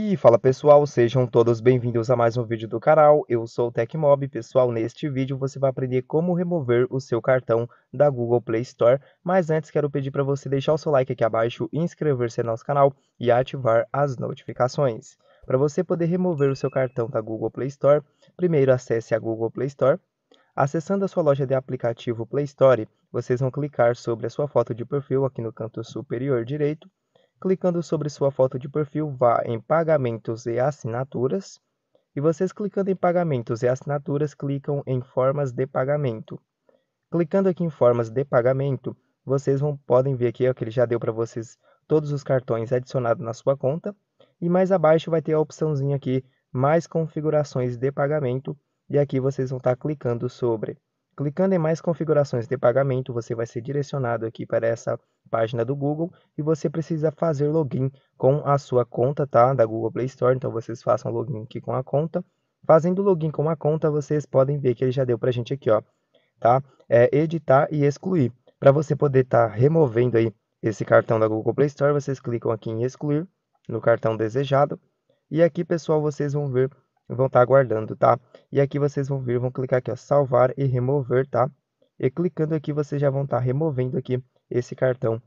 E fala pessoal, sejam todos bem-vindos a mais um vídeo do canal, eu sou o Tecmob, pessoal, neste vídeo você vai aprender como remover o seu cartão da Google Play Store, mas antes quero pedir para você deixar o seu like aqui abaixo, inscrever-se no nosso canal e ativar as notificações. Para você poder remover o seu cartão da Google Play Store, primeiro acesse a Google Play Store, Acessando a sua loja de aplicativo Play Store, vocês vão clicar sobre a sua foto de perfil aqui no canto superior direito Clicando sobre sua foto de perfil, vá em Pagamentos e Assinaturas. E vocês clicando em Pagamentos e Assinaturas, clicam em Formas de Pagamento. Clicando aqui em Formas de Pagamento, vocês vão, podem ver aqui ó, que ele já deu para vocês todos os cartões adicionados na sua conta. E mais abaixo vai ter a opçãozinha aqui, mais configurações de pagamento. E aqui vocês vão estar tá clicando sobre. Clicando em mais configurações de pagamento, você vai ser direcionado aqui para essa página do Google e você precisa fazer login com a sua conta, tá? Da Google Play Store. Então vocês façam login aqui com a conta. Fazendo login com a conta, vocês podem ver que ele já deu para gente aqui, ó, tá? É editar e excluir. Para você poder estar tá removendo aí esse cartão da Google Play Store, vocês clicam aqui em excluir no cartão desejado. E aqui, pessoal, vocês vão ver, vão estar tá aguardando, tá? E aqui vocês vão vir, vão clicar aqui, ó, salvar e remover, tá? E clicando aqui, vocês já vão estar tá removendo aqui esse cartão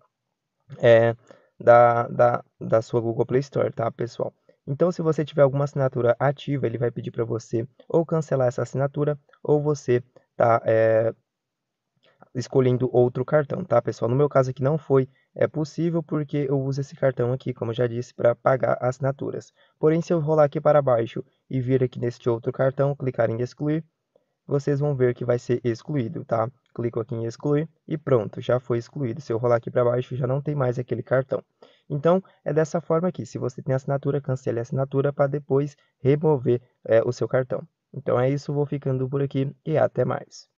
é, da, da, da sua Google Play Store, tá, pessoal? Então, se você tiver alguma assinatura ativa, ele vai pedir para você ou cancelar essa assinatura ou você tá é, escolhendo outro cartão, tá, pessoal? No meu caso aqui não foi é possível porque eu uso esse cartão aqui, como eu já disse, para pagar assinaturas. Porém, se eu rolar aqui para baixo e vir aqui neste outro cartão, clicar em excluir, vocês vão ver que vai ser excluído, tá? clico aqui em excluir e pronto, já foi excluído. Se eu rolar aqui para baixo, já não tem mais aquele cartão. Então, é dessa forma aqui. Se você tem assinatura, cancele a assinatura para depois remover é, o seu cartão. Então é isso, vou ficando por aqui e até mais.